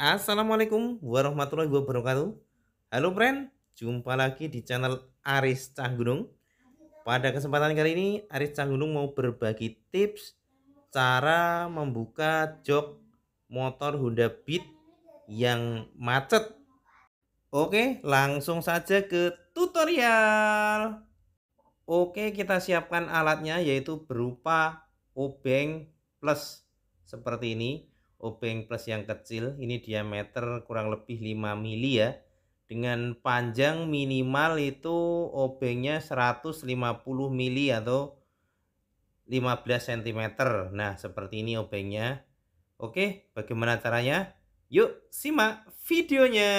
Assalamualaikum warahmatullahi wabarakatuh. Halo friend, jumpa lagi di channel Aris Gunung Pada kesempatan kali ini Aris Gunung mau berbagi tips cara membuka jok motor Honda Beat yang macet. Oke, langsung saja ke tutorial. Oke, kita siapkan alatnya yaitu berupa obeng plus seperti ini obeng plus yang kecil ini diameter kurang lebih 5 mili ya dengan panjang minimal itu obengnya 150 mili atau 15 cm nah seperti ini obengnya oke bagaimana caranya yuk simak videonya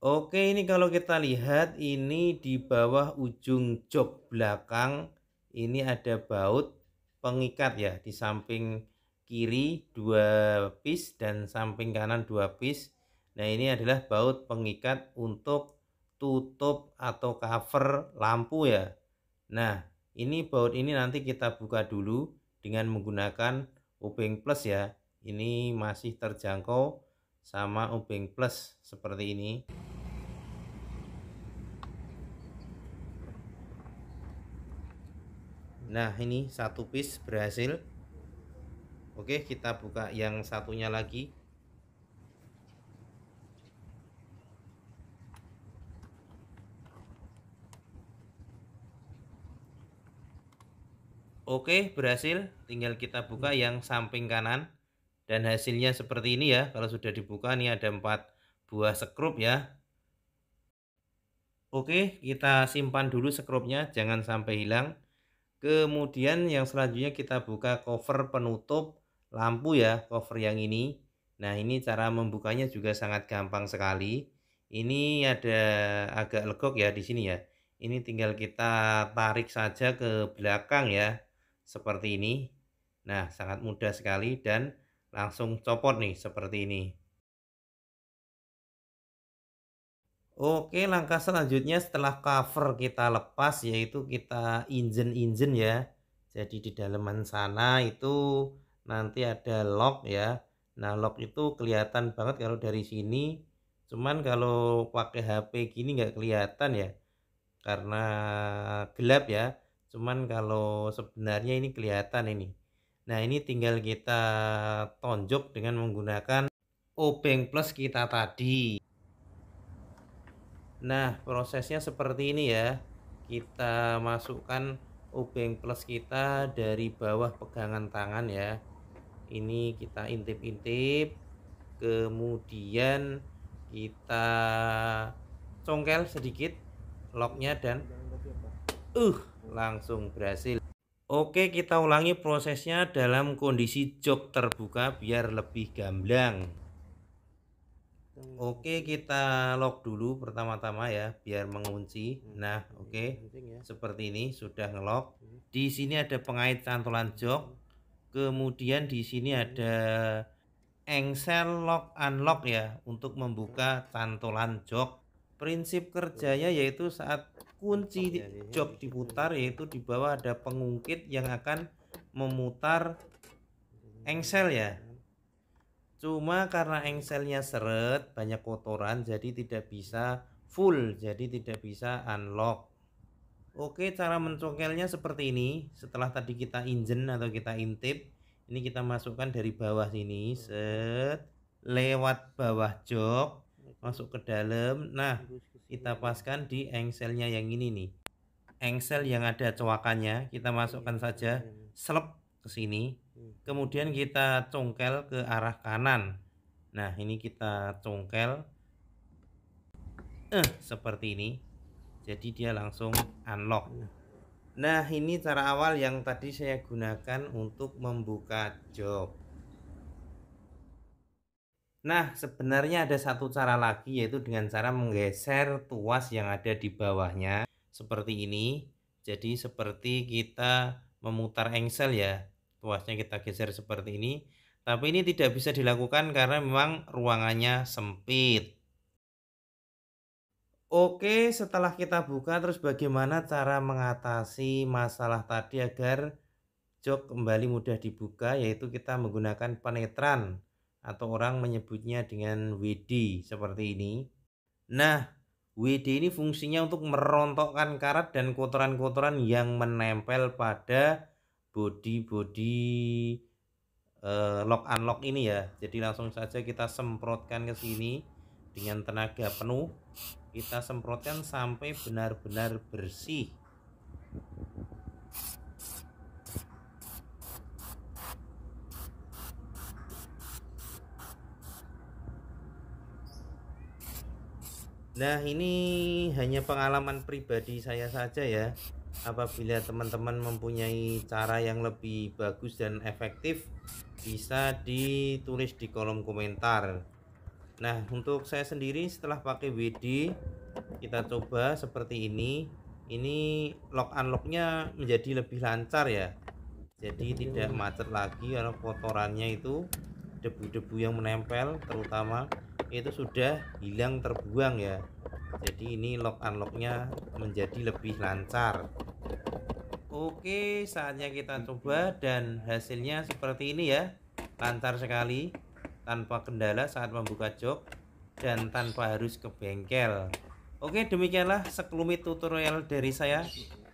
Oke ini kalau kita lihat ini di bawah ujung jok belakang ini ada baut pengikat ya di samping kiri dua piece dan samping kanan dua piece nah ini adalah baut pengikat untuk tutup atau cover lampu ya nah ini baut ini nanti kita buka dulu dengan menggunakan obeng plus ya ini masih terjangkau sama obeng plus seperti ini nah ini satu piece berhasil Oke, kita buka yang satunya lagi. Oke, berhasil. Tinggal kita buka hmm. yang samping kanan. Dan hasilnya seperti ini ya. Kalau sudah dibuka nih ada 4 buah sekrup ya. Oke, kita simpan dulu sekrupnya jangan sampai hilang. Kemudian yang selanjutnya kita buka cover penutup lampu ya cover yang ini nah ini cara membukanya juga sangat gampang sekali ini ada agak legok ya di sini ya ini tinggal kita tarik saja ke belakang ya seperti ini nah sangat mudah sekali dan langsung copot nih seperti ini Oke langkah selanjutnya setelah cover kita lepas yaitu kita injen-injen ya Jadi di dalaman sana itu nanti ada lock ya nah lock itu kelihatan banget kalau dari sini cuman kalau pakai HP gini nggak kelihatan ya karena gelap ya cuman kalau sebenarnya ini kelihatan ini nah ini tinggal kita tonjok dengan menggunakan obeng plus kita tadi nah prosesnya seperti ini ya kita masukkan obeng plus kita dari bawah pegangan tangan ya ini kita intip-intip kemudian kita congkel sedikit locknya dan uh langsung berhasil Oke kita ulangi prosesnya dalam kondisi jok terbuka biar lebih gamblang Oke kita lock dulu pertama-tama ya biar mengunci hmm. nah oke ya. seperti ini sudah ngelock di sini ada pengait cantolan jok Kemudian di sini ada engsel lock unlock ya untuk membuka cantolan jok. Prinsip kerjanya yaitu saat kunci iya, iya, iya. jok diputar yaitu di bawah ada pengungkit yang akan memutar engsel ya. Cuma karena engselnya seret, banyak kotoran jadi tidak bisa full, jadi tidak bisa unlock. Oke, cara mencongkelnya seperti ini. Setelah tadi kita injen atau kita intip, ini kita masukkan dari bawah sini, set lewat bawah jok, masuk ke dalam. Nah, kita paskan di engselnya yang ini nih. Engsel yang ada coakannya kita masukkan saja selep ke sini. Kemudian kita congkel ke arah kanan. Nah, ini kita congkel eh seperti ini jadi dia langsung unlock nah ini cara awal yang tadi saya gunakan untuk membuka job nah sebenarnya ada satu cara lagi yaitu dengan cara menggeser tuas yang ada di bawahnya seperti ini jadi seperti kita memutar engsel ya tuasnya kita geser seperti ini tapi ini tidak bisa dilakukan karena memang ruangannya sempit Oke, setelah kita buka terus bagaimana cara mengatasi masalah tadi agar jok kembali mudah dibuka yaitu kita menggunakan penetran atau orang menyebutnya dengan WD seperti ini. Nah, WD ini fungsinya untuk merontokkan karat dan kotoran-kotoran yang menempel pada body-body eh, lock unlock ini ya. Jadi langsung saja kita semprotkan ke sini dengan tenaga penuh kita semprotkan sampai benar-benar bersih Nah ini hanya pengalaman pribadi saya saja ya Apabila teman-teman mempunyai cara yang lebih bagus dan efektif Bisa ditulis di kolom komentar Nah untuk saya sendiri setelah pakai WD kita coba seperti ini ini lock unlocknya menjadi lebih lancar ya jadi tidak macet lagi karena kotorannya itu debu-debu yang menempel terutama itu sudah hilang terbuang ya jadi ini lock unlocknya menjadi lebih lancar oke saatnya kita coba dan hasilnya seperti ini ya lancar sekali tanpa kendala saat membuka jok dan tanpa harus ke bengkel. Oke, demikianlah sekelumit tutorial dari saya.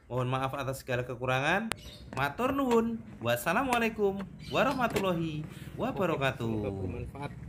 Mohon maaf atas segala kekurangan. Matur nuwun. Wassalamualaikum warahmatullahi wabarakatuh.